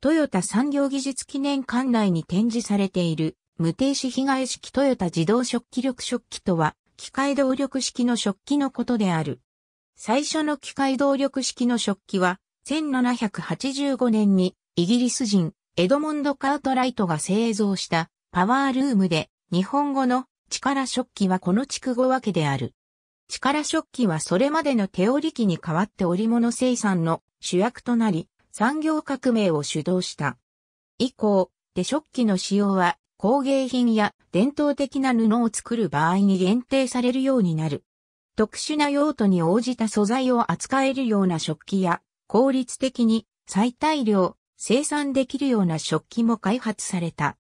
トヨタ産業技術記念館内に展示されている、無停止被害式トヨタ自動食器力食器とは、機械動力式の食器のことである。最初の機械動力式の食器は、1785年にイギリス人エドモンド・カートライトが製造したパワールームで、日本語の力食器はこの筑語分けである。力食器はそれまでの手織機に代わって織物生産の主役となり、産業革命を主導した。以降、手食器の使用は工芸品や伝統的な布を作る場合に限定されるようになる。特殊な用途に応じた素材を扱えるような食器や効率的に最大量生産できるような食器も開発された。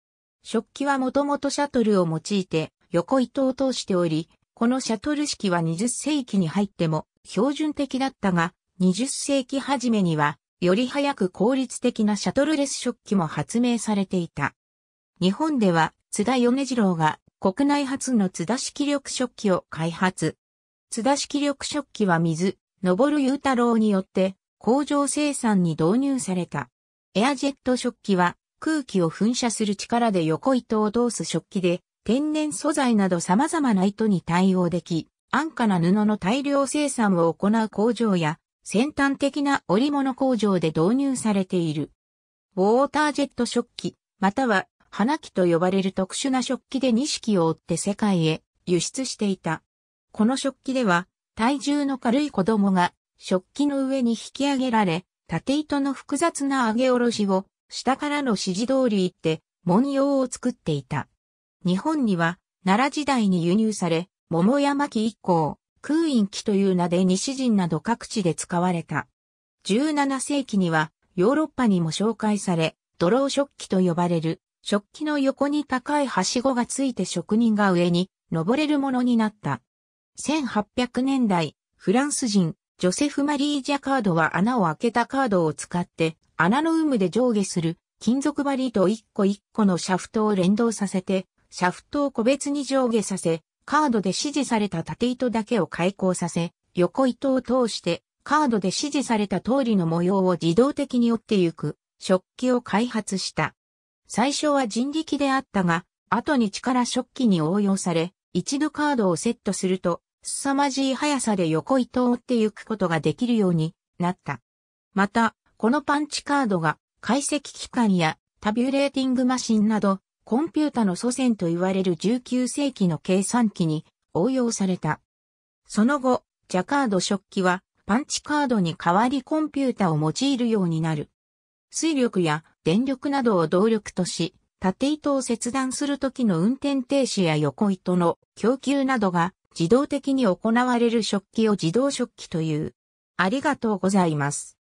食器はもともとシャトルを用いて横糸を通しており、このシャトル式は20世紀に入っても標準的だったが、20世紀初めにはより早く効率的なシャトルレス食器も発明されていた。日本では津田米次郎が国内初の津田式緑食器を開発。津田式緑食器は水、登雄太郎によって工場生産に導入された。エアジェット食器は空気を噴射する力で横糸を通す食器で天然素材など様々な糸に対応でき、安価な布の大量生産を行う工場や先端的な織物工場で導入されている。ウォータージェット食器、または花木と呼ばれる特殊な食器で錦を追って世界へ輸出していた。この食器では体重の軽い子供が食器の上に引き上げられ、縦糸の複雑な上げ下ろしを下からの指示通り行って文様を作っていた。日本には奈良時代に輸入され、桃山木以降、空院記という名で西陣など各地で使われた。17世紀にはヨーロッパにも紹介され、ドロー食器と呼ばれる、食器の横に高いはしごがついて職人が上に登れるものになった。1800年代、フランス人、ジョセフ・マリー・ジャカードは穴を開けたカードを使って、穴の有無で上下する金属針と一個一個のシャフトを連動させて、シャフトを個別に上下させ、カードで指示された縦糸だけを開口させ、横糸を通して、カードで指示された通りの模様を自動的に折ってゆく、食器を開発した。最初は人力であったが、後に力食器に応用され、一度カードをセットすると、凄まじい速さで横糸を折ってゆくことができるようになった。また、このパンチカードが解析機関やタビュレーティングマシンなどコンピュータの祖先と言われる19世紀の計算機に応用された。その後、ジャカード食器はパンチカードに代わりコンピュータを用いるようになる。水力や電力などを動力とし、縦糸を切断するときの運転停止や横糸の供給などが自動的に行われる食器を自動食器という。ありがとうございます。